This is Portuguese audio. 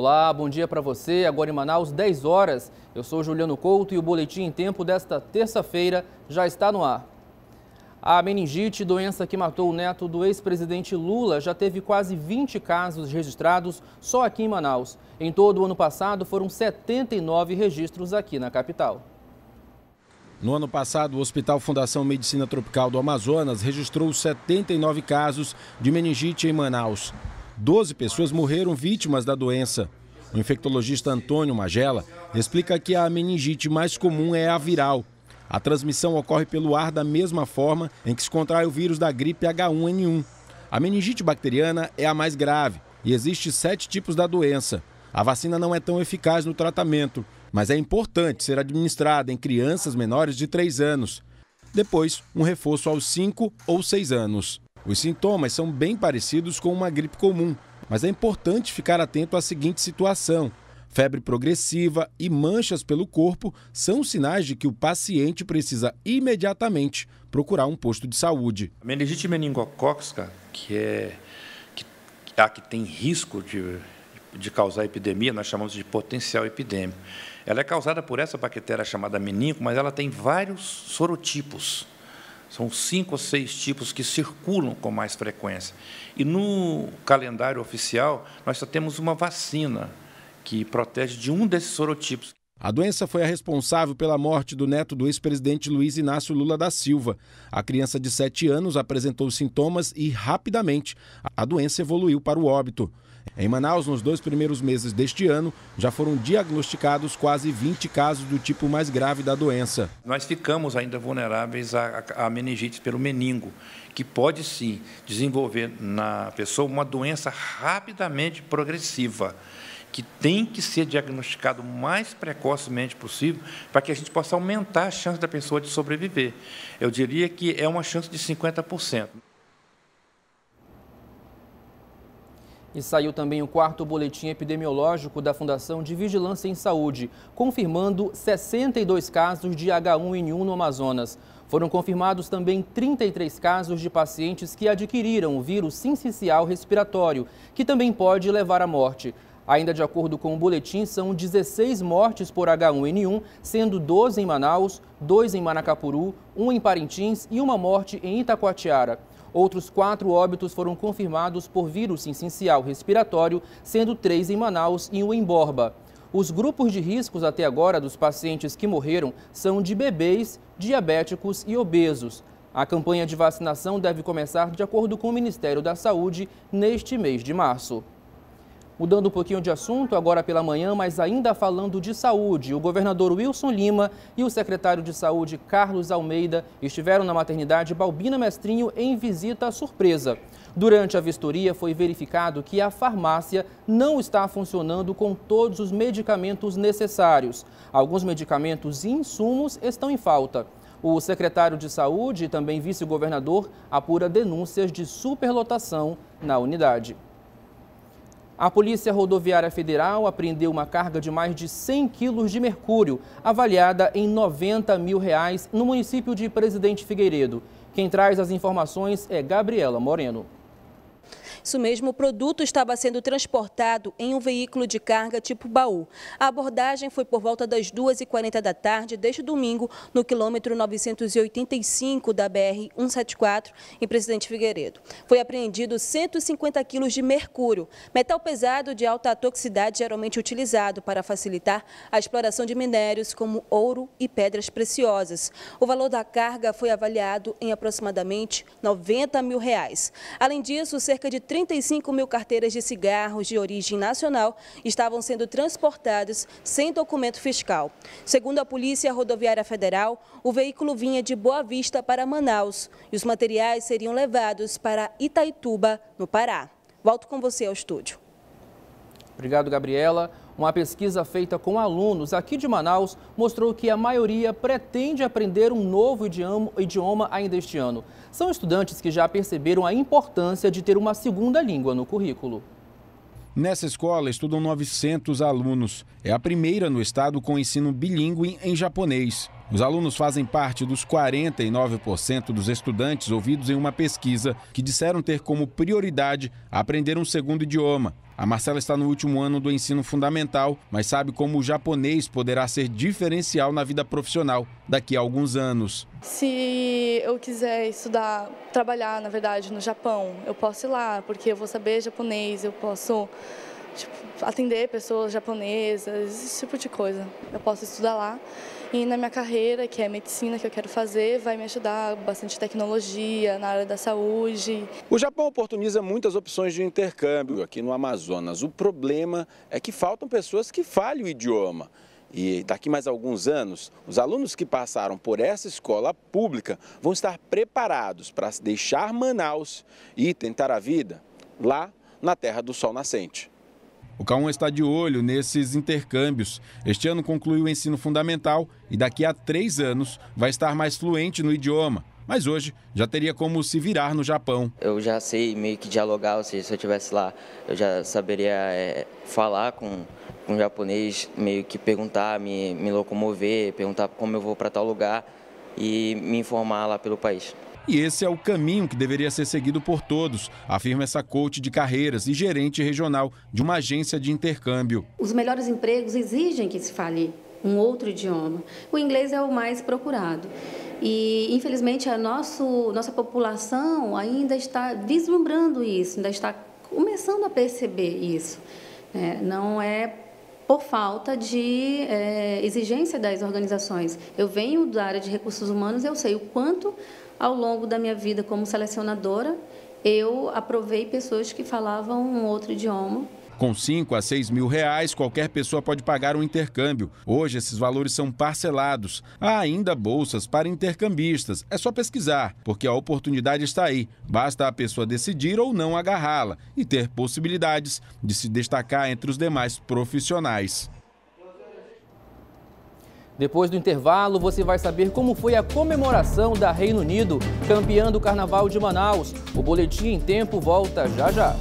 Olá, bom dia para você. Agora em Manaus, 10 horas. Eu sou Juliano Couto e o Boletim em Tempo desta terça-feira já está no ar. A meningite, doença que matou o neto do ex-presidente Lula, já teve quase 20 casos registrados só aqui em Manaus. Em todo o ano passado, foram 79 registros aqui na capital. No ano passado, o Hospital Fundação Medicina Tropical do Amazonas registrou 79 casos de meningite em Manaus. 12 pessoas morreram vítimas da doença. O infectologista Antônio Magela explica que a meningite mais comum é a viral. A transmissão ocorre pelo ar da mesma forma em que se contrai o vírus da gripe H1N1. A meningite bacteriana é a mais grave e existe sete tipos da doença. A vacina não é tão eficaz no tratamento, mas é importante ser administrada em crianças menores de 3 anos. Depois, um reforço aos 5 ou 6 anos. Os sintomas são bem parecidos com uma gripe comum, mas é importante ficar atento à seguinte situação: Febre progressiva e manchas pelo corpo são sinais de que o paciente precisa imediatamente procurar um posto de saúde. A meningite meningocócica, que é que, a tá, que tem risco de, de causar epidemia, nós chamamos de potencial epidêmico. Ela é causada por essa bactéria chamada meningo, mas ela tem vários sorotipos. São cinco ou seis tipos que circulam com mais frequência. E no calendário oficial, nós só temos uma vacina que protege de um desses sorotipos. A doença foi a responsável pela morte do neto do ex-presidente Luiz Inácio Lula da Silva. A criança de 7 anos apresentou sintomas e, rapidamente, a doença evoluiu para o óbito. Em Manaus, nos dois primeiros meses deste ano, já foram diagnosticados quase 20 casos do tipo mais grave da doença. Nós ficamos ainda vulneráveis à, à meningite pelo meningo, que pode sim desenvolver na pessoa uma doença rapidamente progressiva que tem que ser diagnosticado o mais precocemente possível para que a gente possa aumentar a chance da pessoa de sobreviver. Eu diria que é uma chance de 50%. E saiu também o quarto boletim epidemiológico da Fundação de Vigilância em Saúde, confirmando 62 casos de H1N1 no Amazonas. Foram confirmados também 33 casos de pacientes que adquiriram o vírus sincicial respiratório, que também pode levar à morte. Ainda de acordo com o boletim, são 16 mortes por H1N1, sendo 12 em Manaus, 2 em Manacapuru, 1 em Parintins e uma morte em Itacoatiara. Outros quatro óbitos foram confirmados por vírus essencial respiratório, sendo três em Manaus e um em Borba. Os grupos de riscos até agora dos pacientes que morreram são de bebês, diabéticos e obesos. A campanha de vacinação deve começar de acordo com o Ministério da Saúde neste mês de março. Mudando um pouquinho de assunto, agora pela manhã, mas ainda falando de saúde, o governador Wilson Lima e o secretário de saúde Carlos Almeida estiveram na maternidade Balbina Mestrinho em visita surpresa. Durante a vistoria, foi verificado que a farmácia não está funcionando com todos os medicamentos necessários. Alguns medicamentos e insumos estão em falta. O secretário de Saúde e também vice-governador apura denúncias de superlotação na unidade. A Polícia Rodoviária Federal apreendeu uma carga de mais de 100 quilos de mercúrio, avaliada em 90 mil reais, no município de Presidente Figueiredo. Quem traz as informações é Gabriela Moreno. Isso mesmo, o produto estava sendo transportado em um veículo de carga tipo baú. A abordagem foi por volta das 2h40 da tarde, deste domingo, no quilômetro 985 da BR-174, em Presidente Figueiredo. Foi apreendido 150 quilos de mercúrio, metal pesado de alta toxicidade geralmente utilizado para facilitar a exploração de minérios como ouro e pedras preciosas. O valor da carga foi avaliado em aproximadamente 90 mil reais. Além disso, cerca de 35 mil carteiras de cigarros de origem nacional estavam sendo transportadas sem documento fiscal. Segundo a Polícia Rodoviária Federal, o veículo vinha de Boa Vista para Manaus e os materiais seriam levados para Itaituba, no Pará. Volto com você ao estúdio. Obrigado, Gabriela. Uma pesquisa feita com alunos aqui de Manaus mostrou que a maioria pretende aprender um novo idioma ainda este ano. São estudantes que já perceberam a importância de ter uma segunda língua no currículo. Nessa escola estudam 900 alunos. É a primeira no estado com ensino bilíngue em japonês. Os alunos fazem parte dos 49% dos estudantes ouvidos em uma pesquisa que disseram ter como prioridade aprender um segundo idioma, a Marcela está no último ano do ensino fundamental, mas sabe como o japonês poderá ser diferencial na vida profissional daqui a alguns anos. Se eu quiser estudar, trabalhar, na verdade, no Japão, eu posso ir lá, porque eu vou saber japonês, eu posso tipo, atender pessoas japonesas, esse tipo de coisa. Eu posso estudar lá e na minha carreira, que é medicina que eu quero fazer, vai me ajudar bastante tecnologia na área da saúde. O Japão oportuniza muitas opções de intercâmbio aqui no Amazonas. O problema é que faltam pessoas que falem o idioma. E daqui mais alguns anos, os alunos que passaram por essa escola pública vão estar preparados para deixar Manaus e tentar a vida lá na terra do sol nascente. O K1 está de olho nesses intercâmbios. Este ano conclui o ensino fundamental e daqui a três anos vai estar mais fluente no idioma. Mas hoje já teria como se virar no Japão. Eu já sei meio que dialogar, ou seja, se eu estivesse lá, eu já saberia é, falar com, com o japonês, meio que perguntar, me, me locomover, perguntar como eu vou para tal lugar e me informar lá pelo país. E esse é o caminho que deveria ser seguido por todos, afirma essa coach de carreiras e gerente regional de uma agência de intercâmbio. Os melhores empregos exigem que se fale um outro idioma. O inglês é o mais procurado. E, infelizmente, a nosso, nossa população ainda está vislumbrando isso, ainda está começando a perceber isso. É, não é por falta de é, exigência das organizações. Eu venho da área de recursos humanos, eu sei o quanto ao longo da minha vida como selecionadora, eu aprovei pessoas que falavam um outro idioma. Com 5 a 6 mil reais, qualquer pessoa pode pagar um intercâmbio. Hoje, esses valores são parcelados. Há ainda bolsas para intercambistas. É só pesquisar, porque a oportunidade está aí. Basta a pessoa decidir ou não agarrá-la e ter possibilidades de se destacar entre os demais profissionais. Depois do intervalo, você vai saber como foi a comemoração da Reino Unido, campeã do Carnaval de Manaus. O Boletim em Tempo volta já já.